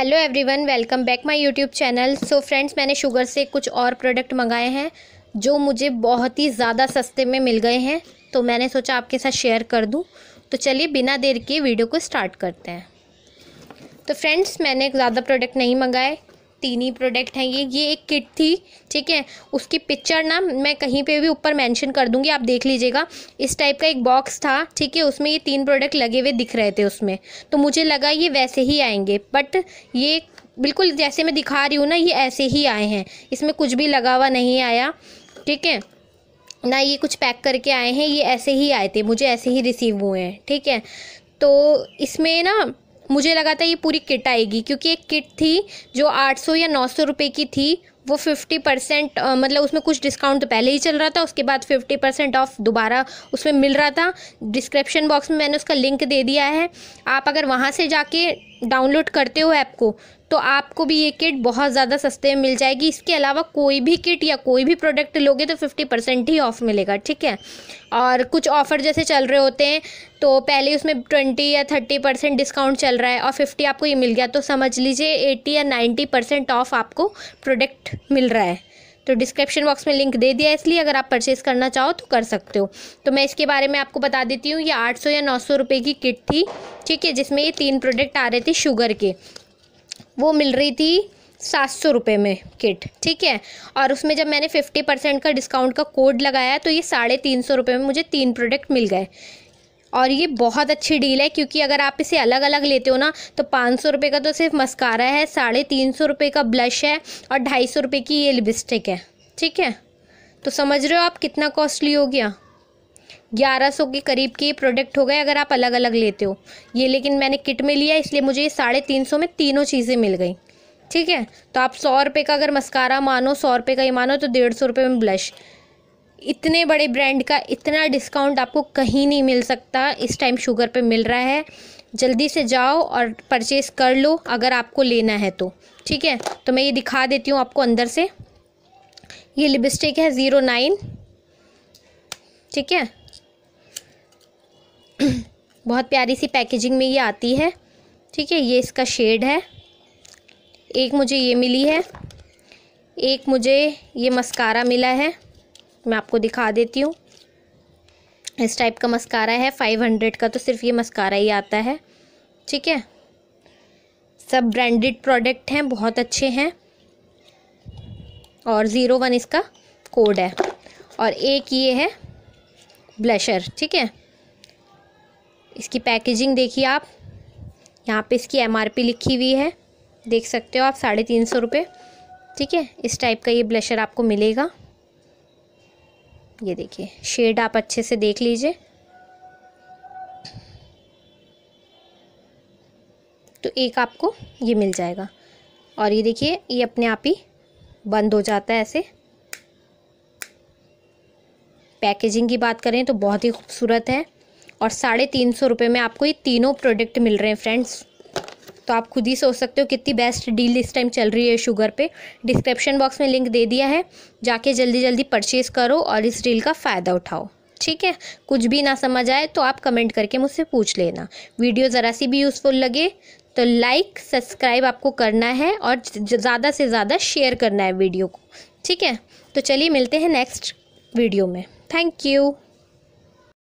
hello everyone welcome back my YouTube channel so friends मैंने sugar से कुछ और प्रोडक्ट मंगाए हैं जो मुझे बहुत ही ज़्यादा सस्ते में मिल गए हैं तो मैंने सोचा आपके साथ शेयर कर दूं तो चलिए बिना देर के वीडियो को स्टार्ट करते हैं तो फ्रेंड्स मैंने ज़्यादा प्रोडक्ट नहीं मंगाए तीन ही प्रोडक्ट हैं ये ये एक किट थी ठीक है उसकी पिक्चर ना मैं कहीं पे भी ऊपर मेंशन कर दूंगी आप देख लीजिएगा इस टाइप का एक बॉक्स था ठीक है उसमें ये तीन प्रोडक्ट लगे हुए दिख रहे थे उसमें तो मुझे लगा ये वैसे ही आएंगे बट ये बिल्कुल जैसे मैं दिखा रही हूँ ना ये ऐसे ही आए हैं इसमें कुछ भी लगा हुआ नहीं आया ठीक है ना ये कुछ पैक करके आए हैं ये ऐसे ही आए थे मुझे ऐसे ही रिसीव हुए हैं ठीक है तो इसमें ना मुझे लगा था ये पूरी किट आएगी क्योंकि एक किट थी जो 800 या 900 रुपए की थी वो 50 परसेंट मतलब उसमें कुछ डिस्काउंट तो पहले ही चल रहा था उसके बाद 50 परसेंट ऑफ दोबारा उसमें मिल रहा था डिस्क्रिप्शन बॉक्स में मैंने उसका लिंक दे दिया है आप अगर वहाँ से जाके डाउनलोड करते हो ऐप को तो आपको भी ये किट बहुत ज़्यादा सस्ते में मिल जाएगी इसके अलावा कोई भी किट या कोई भी प्रोडक्ट लोगे तो फिफ्टी परसेंट ही ऑफ़ मिलेगा ठीक है और कुछ ऑफ़र जैसे चल रहे होते हैं तो पहले उसमें ट्वेंटी या थर्टी परसेंट डिस्काउंट चल रहा है और फिफ्टी आपको ये मिल गया तो समझ लीजिए एटी या नाइन्टी परसेंट ऑफ़ आपको प्रोडक्ट मिल रहा है तो डिस्क्रिप्शन बॉक्स में लिंक दे दिया इसलिए अगर आप परचेज़ करना चाहो तो कर सकते हो तो मैं इसके बारे में आपको बता देती हूँ ये आठ सौ या नौ सौ रुपये की किट थी ठीक है जिसमें ये तीन प्रोडक्ट आ रहे थे शुगर के वो मिल रही थी सात सौ रुपये में किट ठीक है और उसमें जब मैंने फिफ्टी परसेंट का डिस्काउंट का कोड लगाया तो ये साढ़े तीन सौ रुपये में मुझे तीन प्रोडक्ट मिल गए और ये बहुत अच्छी डील है क्योंकि अगर आप इसे अलग अलग लेते हो ना तो पाँच सौ रुपये का तो सिर्फ मस्कारा है साढ़े तीन सौ रुपये का ब्लश है और ढाई सौ रुपये की ये लिपस्टिक है ठीक है तो समझ रहे हो आप कितना कॉस्टली हो गया ग्यारह सौ के करीब के प्रोडक्ट हो गए अगर आप अलग अलग लेते हो ये लेकिन मैंने किट में लिया इसलिए मुझे ये साढ़े तीन सौ में तीनों चीज़ें मिल गई ठीक है तो आप सौ रुपये का अगर मस्कारा मानो सौ रुपये का ही मानो तो डेढ़ सौ रुपये में ब्लश इतने बड़े ब्रांड का इतना डिस्काउंट आपको कहीं नहीं मिल सकता इस टाइम शुगर पे मिल रहा है जल्दी से जाओ और परचेस कर लो अगर आपको लेना है तो ठीक है तो मैं ये दिखा देती हूँ आपको अंदर से ये लिपस्टिक है ज़ीरो नाइन ठीक है बहुत प्यारी सी पैकेजिंग में ये आती है ठीक है ये इसका शेड है एक मुझे ये मिली है एक मुझे ये मस्कारा मिला है मैं आपको दिखा देती हूँ इस टाइप का मस्कारा है फाइव हंड्रेड का तो सिर्फ ये मस्कारा ही आता है ठीक है सब ब्रांडेड प्रोडक्ट हैं बहुत अच्छे हैं और ज़ीरो वन इसका कोड है और एक ये है ब्लशर ठीक है इसकी पैकेजिंग देखिए आप यहाँ पे इसकी एमआरपी लिखी हुई है देख सकते हो आप साढ़े तीन सौ रुपये ठीक है इस टाइप का ये ब्लशर आपको मिलेगा ये देखिए शेड आप अच्छे से देख लीजिए तो एक आपको ये मिल जाएगा और ये देखिए ये अपने आप ही बंद हो जाता है ऐसे पैकेजिंग की बात करें तो बहुत ही खूबसूरत है और साढ़े तीन सौ रुपये में आपको ये तीनों प्रोडक्ट मिल रहे हैं फ्रेंड्स तो आप खुद ही सोच सकते हो कितनी बेस्ट डील इस टाइम चल रही है शुगर पे डिस्क्रिप्शन बॉक्स में लिंक दे दिया है जाके जल्दी जल्दी परचेज़ करो और इस डील का फ़ायदा उठाओ ठीक है कुछ भी ना समझ आए तो आप कमेंट करके मुझसे पूछ लेना वीडियो ज़रा सी भी यूज़फुल लगे तो लाइक सब्सक्राइब आपको करना है और ज़्यादा से ज़्यादा शेयर करना है वीडियो को ठीक है तो चलिए मिलते हैं नेक्स्ट वीडियो में थैंक यू